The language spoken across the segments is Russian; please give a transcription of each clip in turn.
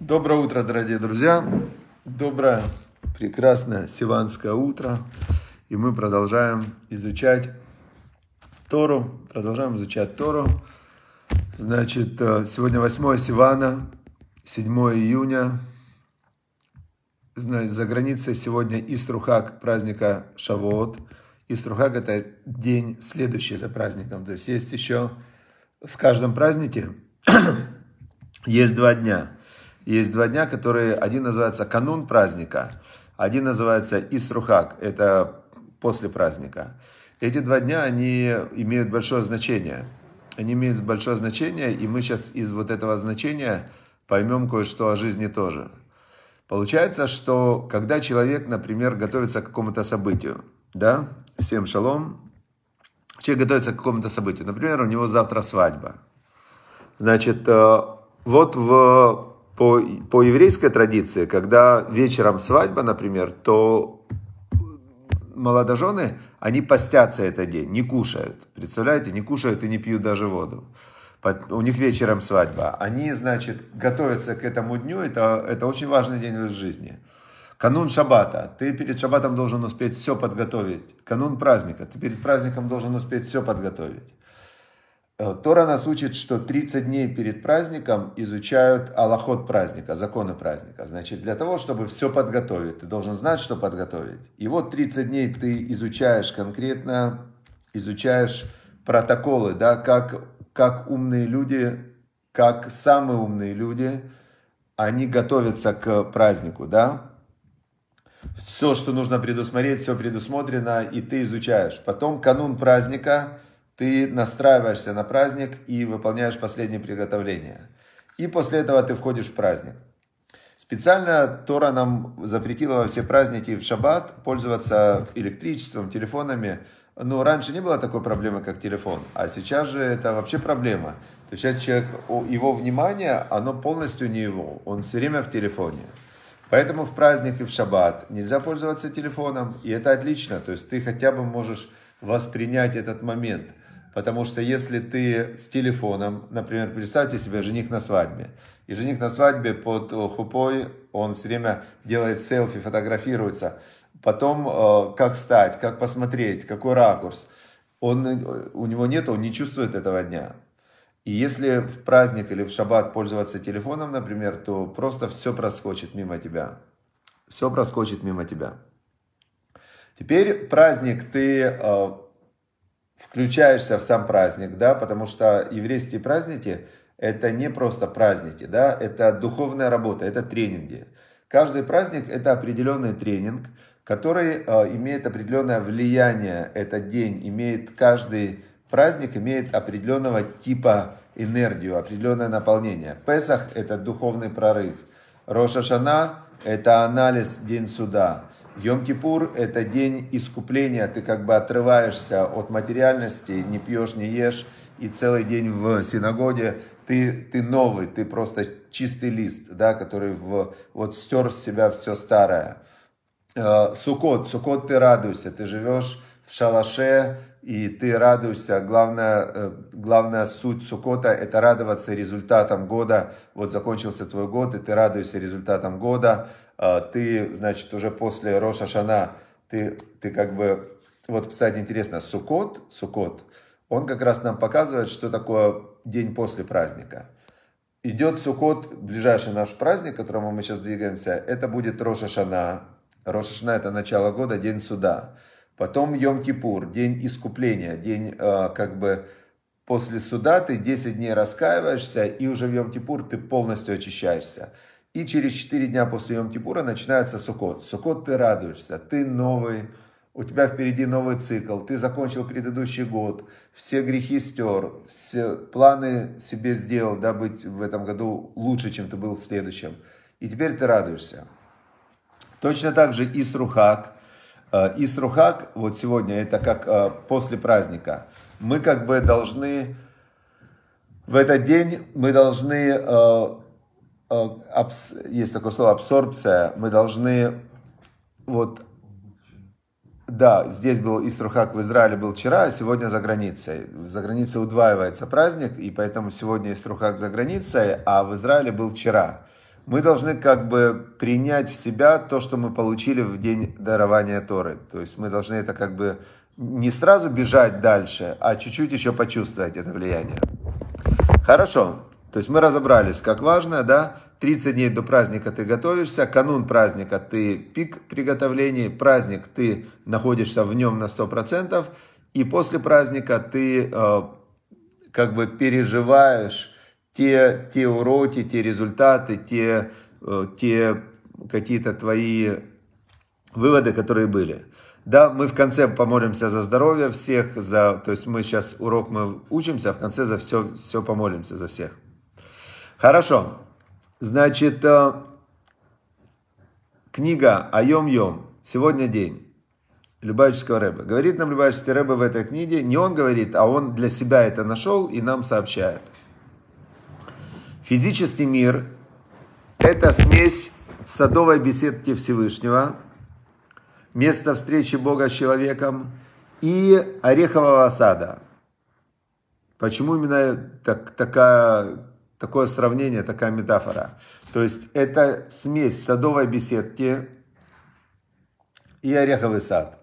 Доброе утро, дорогие друзья! Доброе, прекрасное сиванское утро. И мы продолжаем изучать Тору. Продолжаем изучать Тору. Значит, э, сегодня 8 Сивана, 7 июня. Значит, за границей сегодня Иструхак праздника Шавот. Иструхак – это день следующий за праздником. То есть есть еще в каждом празднике есть два дня – есть два дня, которые, один называется канун праздника, один называется Исрухак, это после праздника. Эти два дня, они имеют большое значение. Они имеют большое значение, и мы сейчас из вот этого значения поймем кое-что о жизни тоже. Получается, что когда человек, например, готовится к какому-то событию, да, всем шалом, человек готовится к какому-то событию, например, у него завтра свадьба. Значит, э, вот в по, по еврейской традиции, когда вечером свадьба, например, то молодожены, они постятся этот день, не кушают. Представляете, не кушают и не пьют даже воду. У них вечером свадьба. Они, значит, готовятся к этому дню. Это, это очень важный день в их жизни. Канун шабата, Ты перед шабатом должен успеть все подготовить. Канун праздника. Ты перед праздником должен успеть все подготовить. Э, Тора нас учит, что 30 дней перед праздником изучают аллахот праздника, законы праздника. Значит, для того, чтобы все подготовить, ты должен знать, что подготовить. И вот 30 дней ты изучаешь конкретно, изучаешь протоколы, да, как, как умные люди, как самые умные люди, они готовятся к празднику, да. Все, что нужно предусмотреть, все предусмотрено, и ты изучаешь. Потом канун праздника – ты настраиваешься на праздник и выполняешь последние приготовления. И после этого ты входишь в праздник. Специально Тора нам запретила во все праздники в шаббат пользоваться электричеством, телефонами. Ну, раньше не было такой проблемы, как телефон, а сейчас же это вообще проблема. То есть сейчас человек, его внимание, оно полностью не его, он все время в телефоне. Поэтому в праздник и в шаббат нельзя пользоваться телефоном, и это отлично. То есть ты хотя бы можешь воспринять этот момент – Потому что если ты с телефоном, например, представьте себе жених на свадьбе, и жених на свадьбе под э, хупой, он все время делает селфи, фотографируется, потом э, как стать, как посмотреть, какой ракурс, он, э, у него нет, он не чувствует этого дня. И если в праздник или в шаббат пользоваться телефоном, например, то просто все проскочит мимо тебя. Все проскочит мимо тебя. Теперь праздник ты включаешься в сам праздник, да, потому что еврейские праздники – это не просто праздники, да, это духовная работа, это тренинги. Каждый праздник – это определенный тренинг, который э, имеет определенное влияние. Этот день имеет, каждый праздник имеет определенного типа энергию, определенное наполнение. Песах – это духовный прорыв. Шана это анализ День Суда. Йом-Кипур – это день искупления, ты как бы отрываешься от материальности, не пьешь, не ешь, и целый день в синагоге ты, ты новый, ты просто чистый лист, да, который в, вот стер с себя все старое. Э, сукот, сукот ты радуйся, ты живешь шалаше, и ты радуешься. Главная, э, главная суть Сукота – это радоваться результатам года. Вот закончился твой год, и ты радуешься результатам года. А, ты, значит, уже после Роша Шана, ты, ты как бы… Вот, кстати, интересно, Сукот, Сукот, он как раз нам показывает, что такое день после праздника. Идет Сукот, ближайший наш праздник, к которому мы сейчас двигаемся, это будет Роша Шана. Роша Шана – это начало года, день суда. Потом Йом-Кипур, день искупления, день э, как бы после суда ты 10 дней раскаиваешься, и уже в Йом-Кипур ты полностью очищаешься. И через 4 дня после Йом-Кипура начинается Суккот. Суккот ты радуешься, ты новый, у тебя впереди новый цикл, ты закончил предыдущий год, все грехи стер, все планы себе сделал, да, быть в этом году лучше, чем ты был в следующем. И теперь ты радуешься. Точно так же и Исрухак – Э, и вот сегодня, это как э, после праздника. Мы как бы должны, в этот день мы должны, э, есть такое слово абсорбция, мы должны вот да, здесь был Иструхак в Израиле был вчера, а сегодня за границей. За границей удваивается праздник, и поэтому сегодня Иструхак за границей, а в Израиле был вчера мы должны как бы принять в себя то, что мы получили в день дарования Торы. То есть мы должны это как бы не сразу бежать дальше, а чуть-чуть еще почувствовать это влияние. Хорошо. То есть мы разобрались, как важно, да? 30 дней до праздника ты готовишься, канун праздника ты пик приготовлений, праздник ты находишься в нем на 100%, и после праздника ты э, как бы переживаешь те, те уроки, те результаты, те, э, те какие-то твои выводы, которые были. Да, мы в конце помолимся за здоровье всех, за, то есть мы сейчас урок мы учимся, а в конце за все, все помолимся за всех. Хорошо. Значит, э, книга «Айом-йом», «Сегодня день». Любавического Рэба. Говорит нам Любавический Рэба в этой книге, не он говорит, а он для себя это нашел и нам сообщает. Физический мир – это смесь садовой беседки Всевышнего, место встречи Бога с человеком и орехового сада. Почему именно так, такая, такое сравнение, такая метафора? То есть это смесь садовой беседки и ореховый сад.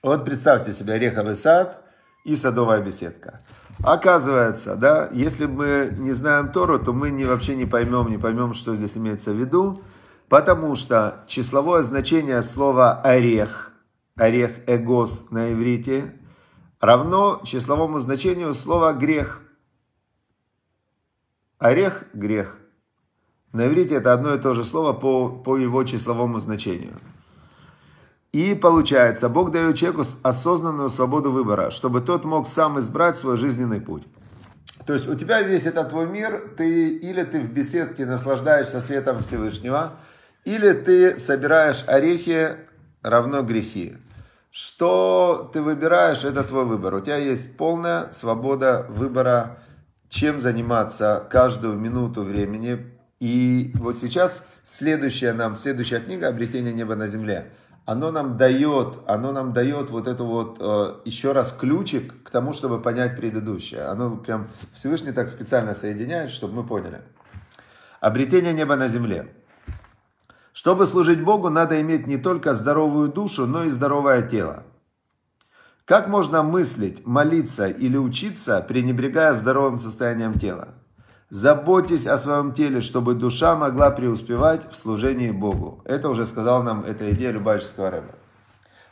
Вот представьте себе ореховый сад и садовая беседка. Оказывается, да, если мы не знаем Тору, то мы не, вообще не поймем, не поймем, что здесь имеется в виду, потому что числовое значение слова «орех», «орех эгос» на иврите, равно числовому значению слова «грех». Орех – грех. На иврите это одно и то же слово по, по его числовому значению – и получается, Бог дает человеку осознанную свободу выбора, чтобы тот мог сам избрать свой жизненный путь. То есть у тебя весь этот твой мир, ты или ты в беседке наслаждаешься светом Всевышнего, или ты собираешь орехи равно грехи. Что ты выбираешь, это твой выбор. У тебя есть полная свобода выбора, чем заниматься каждую минуту времени. И вот сейчас следующая нам, следующая книга «Обретение неба на земле» оно нам дает, оно нам дает вот эту вот э, еще раз ключик к тому, чтобы понять предыдущее. Оно прям Всевышний так специально соединяет, чтобы мы поняли. Обретение неба на земле. Чтобы служить Богу, надо иметь не только здоровую душу, но и здоровое тело. Как можно мыслить, молиться или учиться, пренебрегая здоровым состоянием тела? Заботьтесь о своем теле, чтобы душа могла преуспевать в служении Богу. Это уже сказал нам эта идея Любавического Рэба.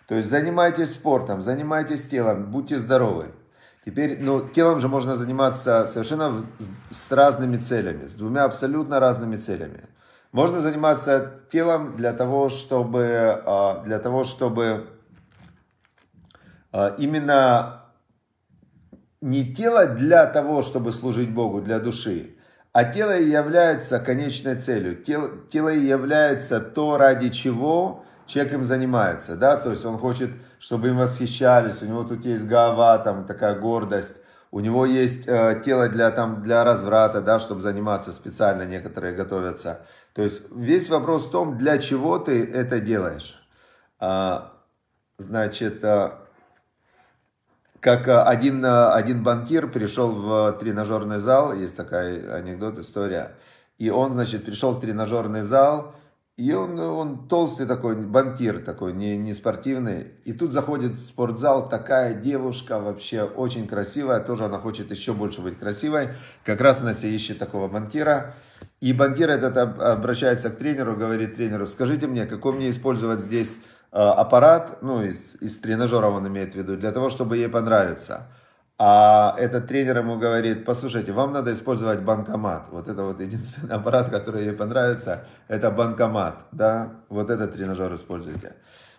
То есть занимайтесь спортом, занимайтесь телом, будьте здоровы. Теперь, ну, телом же можно заниматься совершенно с разными целями, с двумя абсолютно разными целями. Можно заниматься телом для того, чтобы, а, для того, чтобы а, именно не тело для того, чтобы служить Богу, для души, а тело и является конечной целью. Тело, тело и является то, ради чего человек им занимается. Да? То есть он хочет, чтобы им восхищались, у него тут есть гава, там такая гордость, у него есть э, тело для, там, для разврата, да, чтобы заниматься специально, некоторые готовятся. То есть весь вопрос в том, для чего ты это делаешь. А, значит, а, как э, один, э, один банкир пришел в э, тренажерный зал, есть такая анекдот, история, и он, значит, пришел в тренажерный зал, и он, он толстый такой, банкир такой, не, не спортивный. И тут заходит в спортзал такая девушка, вообще очень красивая. Тоже она хочет еще больше быть красивой. Как раз она себе ищет такого банкира. И банкир этот обращается к тренеру, говорит тренеру, скажите мне, какой мне использовать здесь а, аппарат, ну, из, из тренажера он имеет в виду, для того, чтобы ей понравиться. А этот тренер ему говорит, послушайте, вам надо использовать банкомат. Вот это вот единственный аппарат, который ей понравится, это банкомат, да, вот этот тренажер используйте.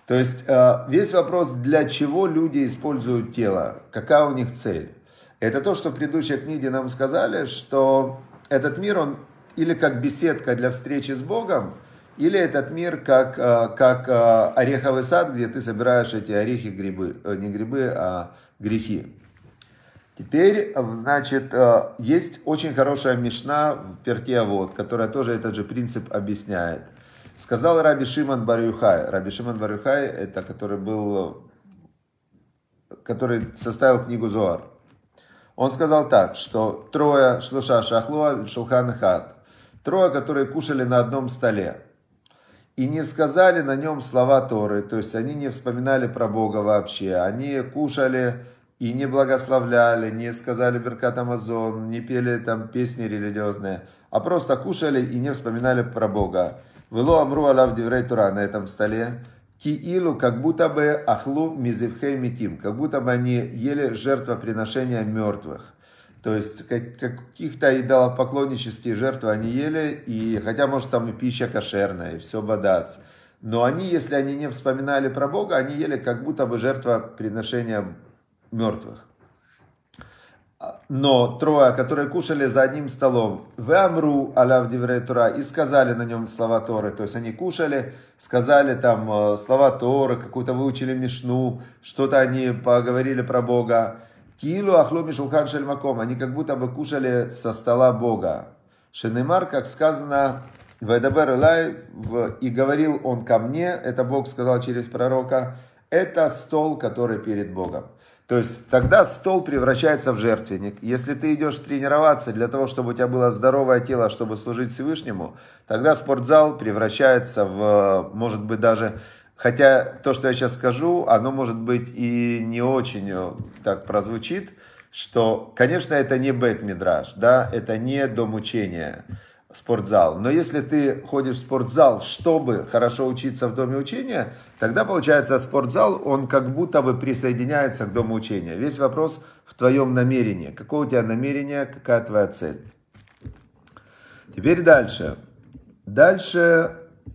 То есть э, весь вопрос, для чего люди используют тело, какая у них цель. Это то, что в предыдущей книге нам сказали, что этот мир, он или как беседка для встречи с Богом, или этот мир как, э, как э, ореховый сад, где ты собираешь эти орехи, грибы, не грибы, а грехи. Теперь, э, значит, э, есть очень хорошая мешна в Перте вот, которая тоже этот же принцип объясняет. Сказал Раби Шиман Барюхай. Раби Шиман Барюхай, это который был, который составил книгу Зоар. Он сказал так, что трое шлуша шахлуа шулхан хат. Трое, которые кушали на одном столе. И не сказали на нем слова Торы, то есть они не вспоминали про Бога вообще. Они кушали и не благословляли, не сказали Беркат Амазон, не пели там песни религиозные, а просто кушали и не вспоминали про Бога. Вело Амру Алав Деврей Тура на этом столе. Киилу, как будто бы Ахлу Мизивхей Митим, как будто бы они ели жертвоприношения мертвых. То есть как, каких-то идолопоклоннические жертвы они ели, и хотя, может, там и пища кошерная, и все бодац. Но они, если они не вспоминали про Бога, они ели как будто бы жертвоприношение мертвых. А, но трое, которые кушали за одним столом, в Амру алав Тура, и сказали на нем слова Торы. То есть они кушали, сказали там э, слова Торы, какую-то выучили Мишну, что-то они поговорили про Бога. Килу Ахлуми Шулхан шельмаком. Они как будто бы кушали со стола Бога. Шенемар, как сказано, Вайдабер Элай, и говорил он ко мне, это Бог сказал через пророка, это стол, который перед Богом. То есть тогда стол превращается в жертвенник. Если ты идешь тренироваться для того, чтобы у тебя было здоровое тело, чтобы служить Всевышнему, тогда спортзал превращается в, может быть, даже... Хотя то, что я сейчас скажу, оно, может быть, и не очень э, так прозвучит, что, конечно, это не бет да, это не дом учения спортзал. Но если ты ходишь в спортзал, чтобы хорошо учиться в доме учения, тогда получается спортзал, он как будто бы присоединяется к дому учения. Весь вопрос в твоем намерении. Какое у тебя намерение, какая твоя цель? Теперь дальше. Дальше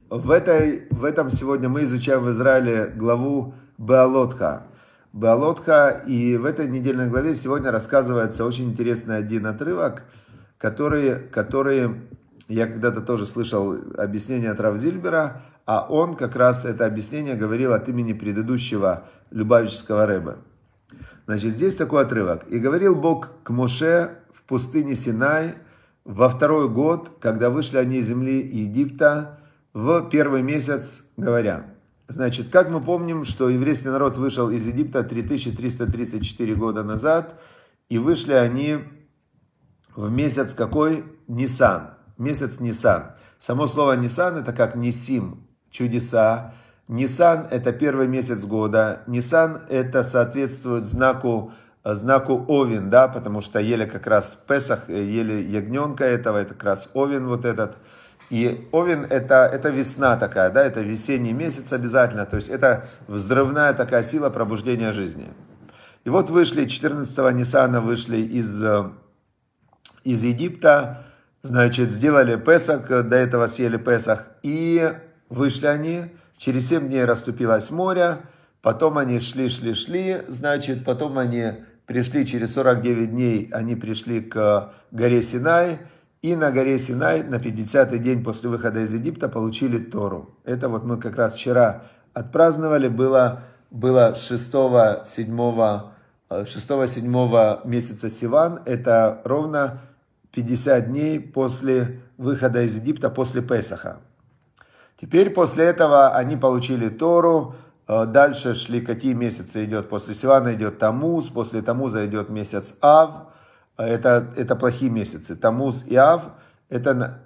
в, этой, в этом сегодня мы изучаем в Израиле главу Беалотха. Беалотха, и в этой недельной главе сегодня рассказывается очень интересный один отрывок, который, который я когда-то тоже слышал объяснение от Равзильбера, а он как раз это объяснение говорил от имени предыдущего Любавического Рэба. Значит, здесь такой отрывок. «И говорил Бог к Моше в пустыне Синай во второй год, когда вышли они из земли Египта, в первый месяц, говоря». Значит, как мы помним, что еврейский народ вышел из Египта 3334 года назад, и вышли они в месяц какой? Нисан – месяц Нисан. Само слово Нисан это как Нисим, чудеса. Нисан это первый месяц года. Нисан это соответствует знаку э, знаку Овен, да, потому что ели как раз в Песах, э, ели ягненка этого, это как раз Овен вот этот. И Овен это, это весна такая, да, это весенний месяц обязательно, то есть это взрывная такая сила пробуждения жизни. И вот вышли, 14-го Ниссана вышли из, э, из Египта, Значит, сделали Песах, э, до этого съели Песах, и вышли они, через семь дней расступилось море, потом они шли, шли, шли, значит, потом они пришли, через 49 дней они пришли к горе Синай, и на горе Синай на 50-й день после выхода из Египта получили Тору. Это вот мы как раз вчера отпраздновали, было, было 6-7 6-7 э, месяца Сиван, это ровно 50 дней после выхода из Египта, после Песаха. Теперь после этого они получили Тору, э, дальше шли, какие месяцы идет. После Сивана идет Тамуз, после Тамуза идет месяц Ав, это, это плохие месяцы. Тамуз и Ав, это,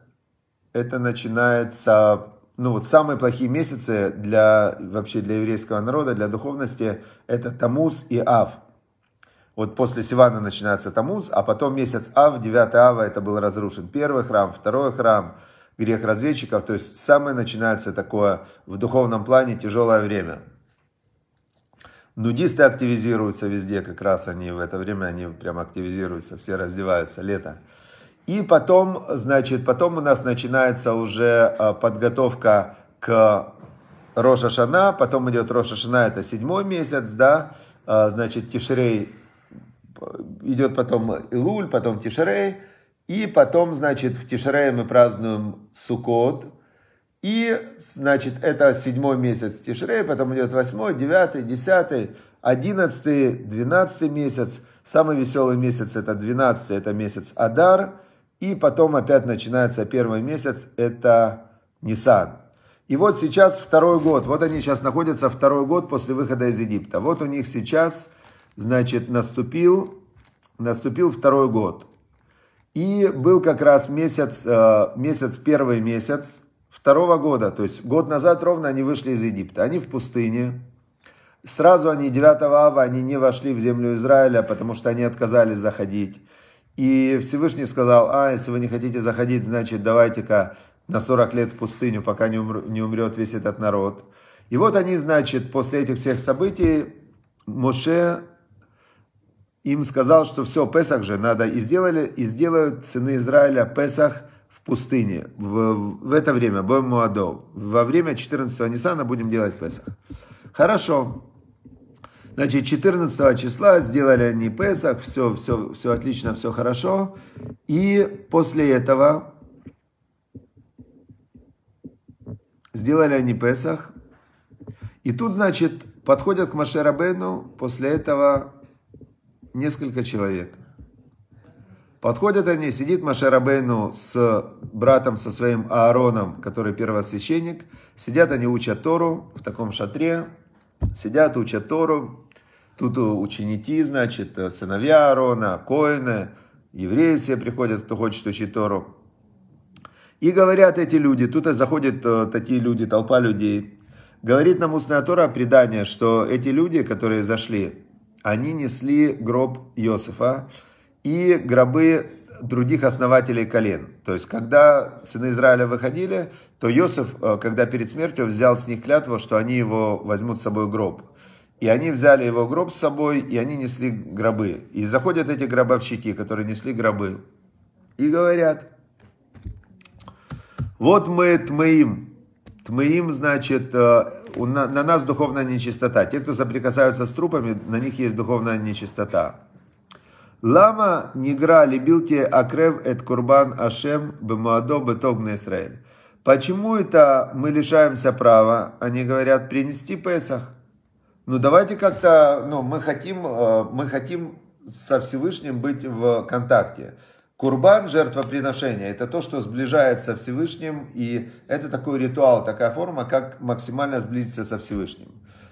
это начинается, ну вот самые плохие месяцы для, вообще для еврейского народа, для духовности, это Тамуз и Ав – вот после Сивана начинается Тамуз, а потом месяц Ав, 9 Ава, это был разрушен первый храм, второй храм, грех разведчиков. То есть самое начинается такое в духовном плане тяжелое время. Нудисты активизируются везде, как раз они в это время, они прям активизируются, все раздеваются, лето. И потом, значит, потом у нас начинается уже э, подготовка к Роша потом идет Роша это седьмой месяц, да, э, значит, Тишрей идет потом Илуль, потом Тишерей, и потом, значит, в Тишерее мы празднуем Сукот, и, значит, это седьмой месяц Тишрея, потом идет восьмой, девятый, десятый, одиннадцатый, двенадцатый месяц. Самый веселый месяц это двенадцатый, это месяц Адар. И потом опять начинается первый месяц, это Нисан. И вот сейчас второй год, вот они сейчас находятся второй год после выхода из Египта. Вот у них сейчас Значит, наступил, наступил второй год. И был как раз месяц, э, месяц, первый месяц второго года. То есть год назад ровно они вышли из Египта. Они в пустыне. Сразу они 9 ава, они не вошли в землю Израиля, потому что они отказались заходить. И Всевышний сказал, а, если вы не хотите заходить, значит, давайте-ка на 40 лет в пустыню, пока не, умр, не умрет весь этот народ. И вот они, значит, после этих всех событий Моше им сказал, что все, Песах же надо, и, сделали, и сделают сыны Израиля Песах в пустыне, в, в это время, Бом Муадо, во время 14 Нисана будем делать Песах. Хорошо. Значит, 14 числа сделали они Песах, все, все, все отлично, все хорошо. И после этого сделали они Песах. И тут, значит, подходят к Машерабену, после этого несколько человек. Подходят они, сидит Машарабейну с братом, со своим Аароном, который первосвященник. Сидят они, учат Тору в таком шатре. Сидят, учат Тору. Тут э, ученики, значит, э, сыновья Аарона, коины, евреи все приходят, кто хочет учить Тору. И говорят эти люди, тут заходят э, такие люди, толпа людей. Говорит нам устная Тора предание, что эти люди, которые зашли, они несли гроб Иосифа и гробы других основателей колен. То есть, когда сыны Израиля выходили, то Иосиф, э, когда перед смертью, взял с них клятву, что они его возьмут с собой гроб. И они взяли его гроб с собой, и они несли гробы. И заходят эти гробовщики, которые несли гробы, и говорят, вот мы тмеим. Тмеим значит э, у, на, на нас духовная нечистота. Те, кто соприкасаются с трупами, на них есть духовная нечистота. Лама нигра лебилки акрев эт курбан ашем бемуадо бетог на Израиль. Почему это мы лишаемся права, они говорят, принести Песах? Ну давайте как-то, ну мы хотим, э, мы хотим со Всевышним быть в контакте. Курбан, жертвоприношение, это то, что сближается со Всевышним, и это такой ритуал, такая форма, как максимально сблизиться со Всевышним.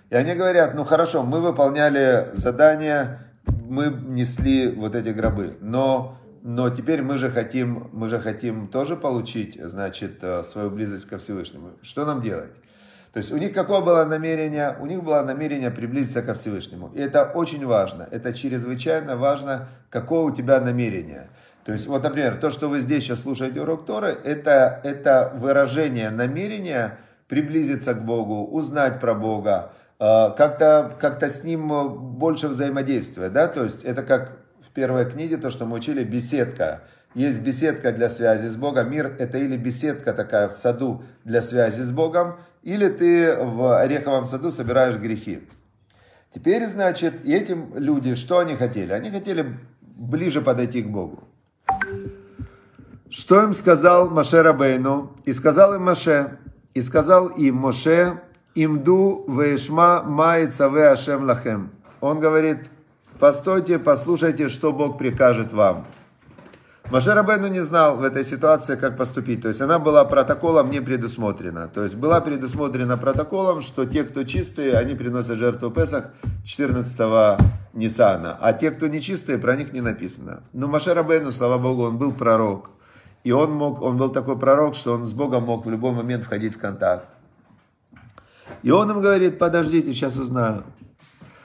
И они говорят, ну хорошо, мы выполняли задание, мы несли вот эти гробы, но, но теперь мы же, хотим, мы же хотим тоже получить, значит, э, свою близость ко Всевышнему. Что нам делать? То есть у них какое было намерение? У них было намерение приблизиться ко Всевышнему. И это очень важно, это чрезвычайно важно, какое у тебя намерение – то есть, вот, например, то, что вы здесь сейчас слушаете урок Торы, это, это выражение намерения приблизиться к Богу, узнать про Бога, э, как-то как с ним больше взаимодействия, да, то есть это как в первой книге то, что мы учили, беседка. Есть беседка для связи с Богом. Мир – это или беседка такая в саду для связи с Богом, или ты в Ореховом саду собираешь грехи. Теперь, значит, этим люди, что они хотели? Они хотели ближе подойти к Богу. Что им сказал Маше Рабейну? И сказал им Маше, и сказал им Моше, имду вешма майцаве ашем лахем. Он говорит, постойте, послушайте, что Бог прикажет вам. Маше Рабейну не знал в этой ситуации, как поступить. То есть она была протоколом не предусмотрена. То есть была предусмотрена протоколом, что те, кто чистые, они приносят жертву Песах 14 Нисана. А те, кто нечистые, про них не написано. Но Маше Рабейну, слава Богу, он был пророк – и он мог, он был такой пророк, что он с Богом мог в любой момент входить в контакт. И он им говорит, подождите, сейчас узнаю.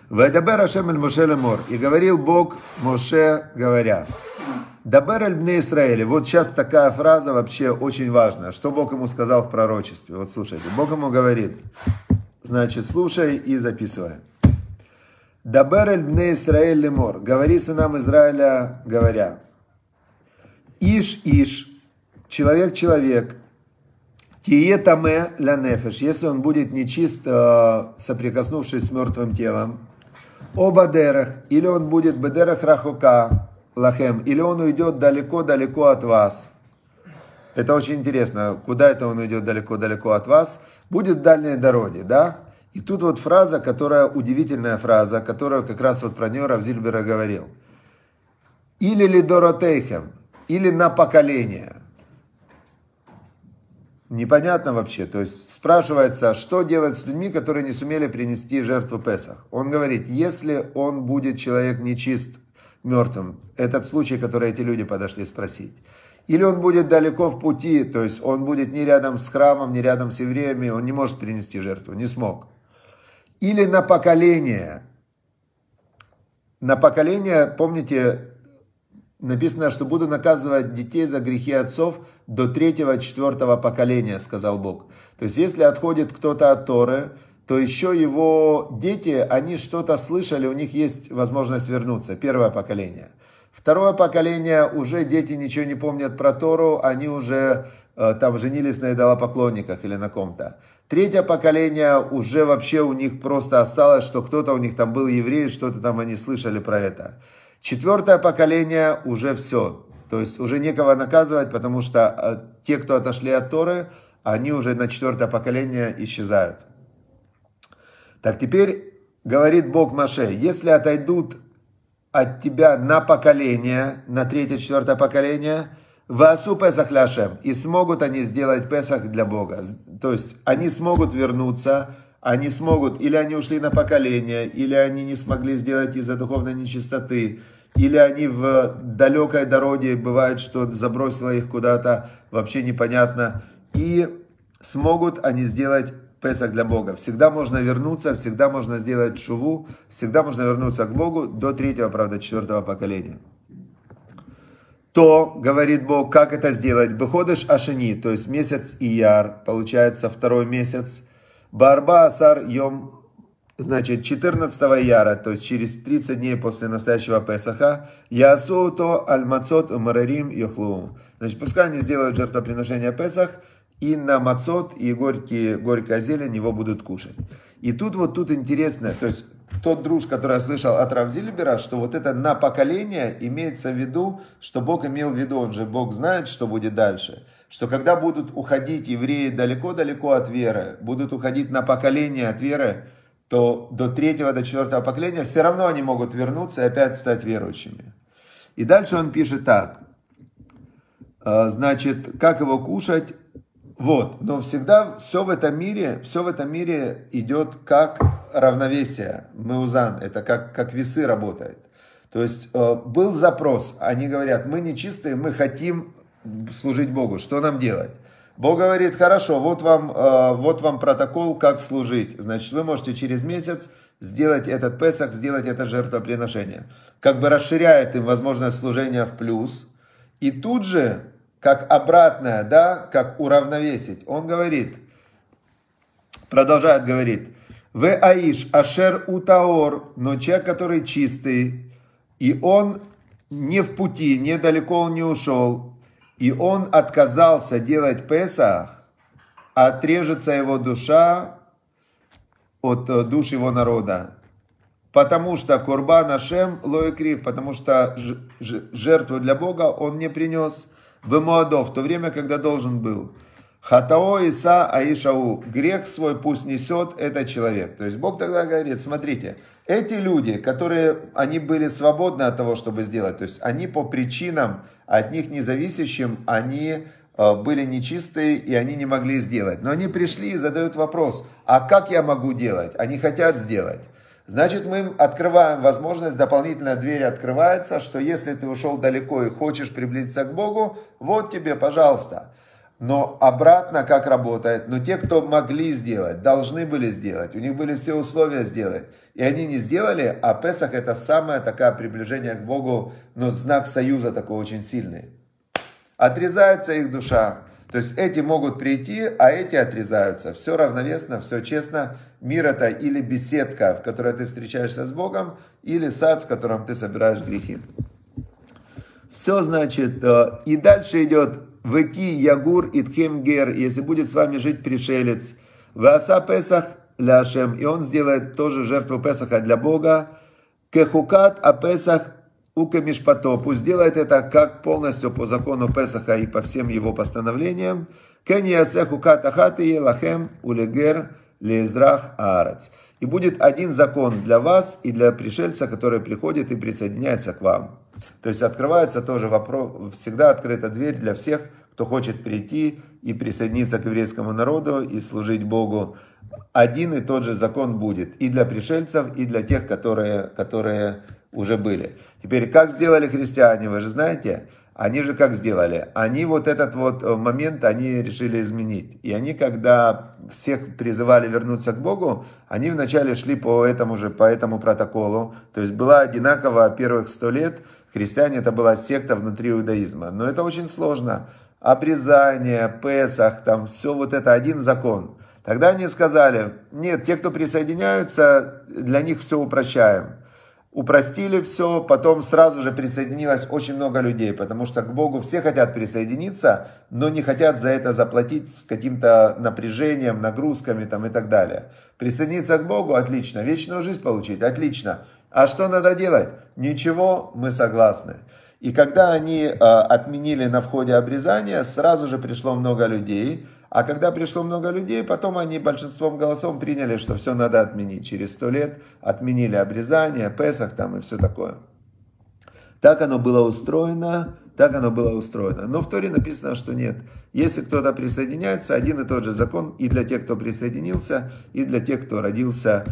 Вайдабер Ашем Моше мор. И говорил Бог Моше, говоря. Дабер эль Исраэле. Вот сейчас такая фраза вообще очень важная. Что Бог ему сказал в пророчестве? Вот слушайте. Бог ему говорит. Значит, слушай и записывай. Дабер эль бне Исраэль Говори сынам Израиля, говоря. Иш-Иш, человек-человек, Тиетаме ля лянефеш, если он будет нечист, э, соприкоснувшись с мертвым телом, о бадерах, или он будет бадерах рахука лахем, или он уйдет далеко-далеко от вас. Это очень интересно, куда это он уйдет далеко-далеко от вас, будет в дальней дороге, да? И тут вот фраза, которая удивительная фраза, которую как раз вот про нее Равзильбера говорил. Или ли Доротейхем, или на поколение. Непонятно вообще. То есть спрашивается, а что делать с людьми, которые не сумели принести жертву Песах. Он говорит, если он будет человек нечист, мертвым, этот случай, который эти люди подошли спросить, или он будет далеко в пути, то есть он будет не рядом с храмом, не рядом с евреями, он не может принести жертву, не смог. Или на поколение. На поколение, помните, Написано, что буду наказывать детей за грехи отцов до третьего, четвертого поколения, сказал Бог. То есть, если отходит кто-то от Торы, то еще его дети, они что-то слышали, у них есть возможность вернуться. Первое поколение. Второе поколение, уже дети ничего не помнят про Тору, они уже э, там женились на идолопоклонниках или на ком-то. Третье поколение, уже вообще у них просто осталось, что кто-то у них там был еврей, что-то там они слышали про это. Четвертое поколение уже все. То есть уже некого наказывать, потому что э, те, кто отошли от Торы, они уже на четвертое поколение исчезают. Так теперь говорит Бог Маше, если отойдут от тебя на поколение, на третье-четвертое поколение, Васу Песах Ляшем, и смогут они сделать Песах для Бога. То есть они смогут вернуться они смогут, или они ушли на поколение, или они не смогли сделать из-за духовной нечистоты, или они в далекой дороге, бывает, что забросило их куда-то, вообще непонятно, и смогут они сделать Песах для Бога. Всегда можно вернуться, всегда можно сделать шуву, всегда можно вернуться к Богу до третьего, правда, четвертого поколения. То, говорит Бог, как это сделать? Выходишь Ашини, то есть месяц Ияр, получается второй месяц – Барбасар Йом, значит, 14 яра, то есть через 30 дней после настоящего Песаха, Ясу то Марарим, мацот Йохлу. Значит, пускай они сделают жертвоприношение Песах, и на мацот, и горькие, горькая зелень его будут кушать. И тут вот тут интересно, то есть тот друж, который я слышал от Равзильбера, что вот это на поколение имеется в виду, что Бог имел в виду, он же Бог знает, что будет дальше – что когда будут уходить евреи далеко-далеко от веры, будут уходить на поколение от веры, то до третьего, до четвертого поколения все равно они могут вернуться и опять стать верующими. И дальше он пишет так. А, значит, как его кушать? Вот, но всегда все в этом мире, все в этом мире идет как равновесие. Меузан, это как, как весы работает. То есть а, был запрос, они говорят, мы не чистые, мы хотим служить Богу, что нам делать? Бог говорит, хорошо, вот вам, э, вот вам протокол, как служить. Значит, вы можете через месяц сделать этот Песах, сделать это жертвоприношение. Как бы расширяет им возможность служения в плюс. И тут же, как обратное, да, как уравновесить, он говорит, продолжает говорит, «Ве аиш ашер утаор», но человек, который чистый, и он не в пути, недалеко он не ушел, и он отказался делать Песах, а отрежется его душа от э, душ его народа. Потому что Курбан Ашем Лоекрив, потому что жертву для Бога он не принес в Муадо, в то время, когда должен был. Хатао Иса Аишау, грех свой пусть несет этот человек. То есть Бог тогда говорит, смотрите, эти люди, которые, они были свободны от того, чтобы сделать, то есть они по причинам, от них независящим, они э, были нечистые и они не могли сделать. Но они пришли и задают вопрос, а как я могу делать? Они хотят сделать. Значит, мы открываем возможность, дополнительная дверь открывается, что если ты ушел далеко и хочешь приблизиться к Богу, вот тебе, пожалуйста. Но обратно как работает? Но ну, те, кто могли сделать, должны были сделать, у них были все условия сделать. И они не сделали, а Песах это самое такое приближение к Богу, но ну, знак союза такой очень сильный. Отрезается их душа. То есть эти могут прийти, а эти отрезаются. Все равновесно, все честно. Мир это или беседка, в которой ты встречаешься с Богом, или сад, в котором ты собираешь грехи. Все значит, э, и дальше идет Веки ягур иткем гер, если будет с вами жить пришелец. Васа Песах ляшем, и он сделает тоже жертву Песаха для Бога. Кехукат а Песах укамишпато, пусть сделает это как полностью по закону Песаха и по всем его постановлениям. Кеньясехукат ахаты лахем улегер лезрах Аарец. И будет один закон для вас и для пришельца, который приходит и присоединяется к вам. То есть открывается тоже вопрос, всегда открыта дверь для всех, кто хочет прийти и присоединиться к еврейскому народу и служить Богу, один и тот же закон будет и для пришельцев, и для тех, которые, которые уже были. Теперь, как сделали христиане, вы же знаете, они же как сделали? Они вот этот вот э, момент, они решили изменить. И они, когда всех призывали вернуться к Богу, они вначале шли по этому же, по этому протоколу. То есть была одинаково первых сто лет, христиане это была секта внутри иудаизма. Но это очень сложно обрезание, Песах, там все вот это один закон. Тогда они сказали, нет, те, кто присоединяются, для них все упрощаем. Упростили все, потом сразу же присоединилось очень много людей, потому что к Богу все хотят присоединиться, но не хотят за это заплатить с каким-то напряжением, нагрузками там и так далее. Присоединиться к Богу – отлично, вечную жизнь получить – отлично. А что надо делать? Ничего, мы согласны. И когда они э, отменили на входе обрезание, сразу же пришло много людей. А когда пришло много людей, потом они большинством голосов приняли, что все надо отменить. Через сто лет отменили обрезание, Песах там и все такое. Так оно было устроено, так оно было устроено. Но в Торе написано, что нет. Если кто-то присоединяется, один и тот же закон и для тех, кто присоединился, и для тех, кто родился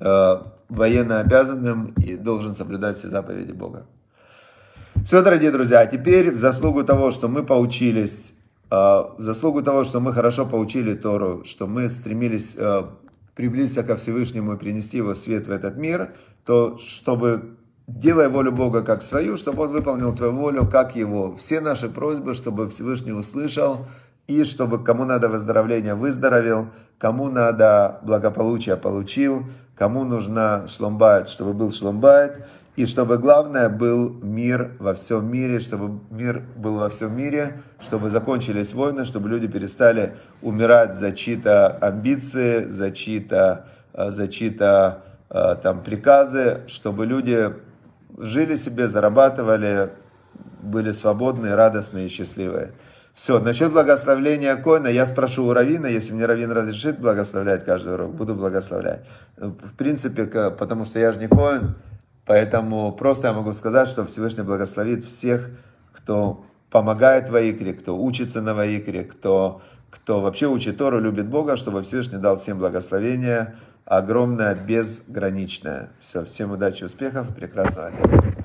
э, военно обязанным и должен соблюдать все заповеди Бога. Все, дорогие друзья, а теперь в заслугу того, что мы поучились, э, в заслугу того, что мы хорошо поучили Тору, что мы стремились э, приблизиться ко Всевышнему и принести его свет в этот мир, то чтобы делая волю Бога как свою, чтобы Он выполнил твою волю как Его. Все наши просьбы, чтобы Всевышний услышал, и чтобы кому надо выздоровление, выздоровел, кому надо благополучие, получил, кому нужна шломбайт, чтобы был шломбайт. И чтобы главное был мир во всем мире, чтобы мир был во всем мире, чтобы закончились войны, чтобы люди перестали умирать за чьи-то амбиции, за чьи-то, э, чьи э, там приказы, чтобы люди жили себе, зарабатывали, были свободные, радостные и счастливые. Все, насчет благословления Коина, я спрошу у Равина, если мне Равин разрешит благословлять каждый урок, буду благословлять. Э, в принципе, потому что я же не Коин, Поэтому просто я могу сказать, что Всевышний благословит всех, кто помогает в Ваикре, кто учится на Ваикре, кто, кто вообще учит Тору, любит Бога, чтобы Всевышний дал всем благословение огромное, безграничное. Все, всем удачи, успехов, прекрасного дня.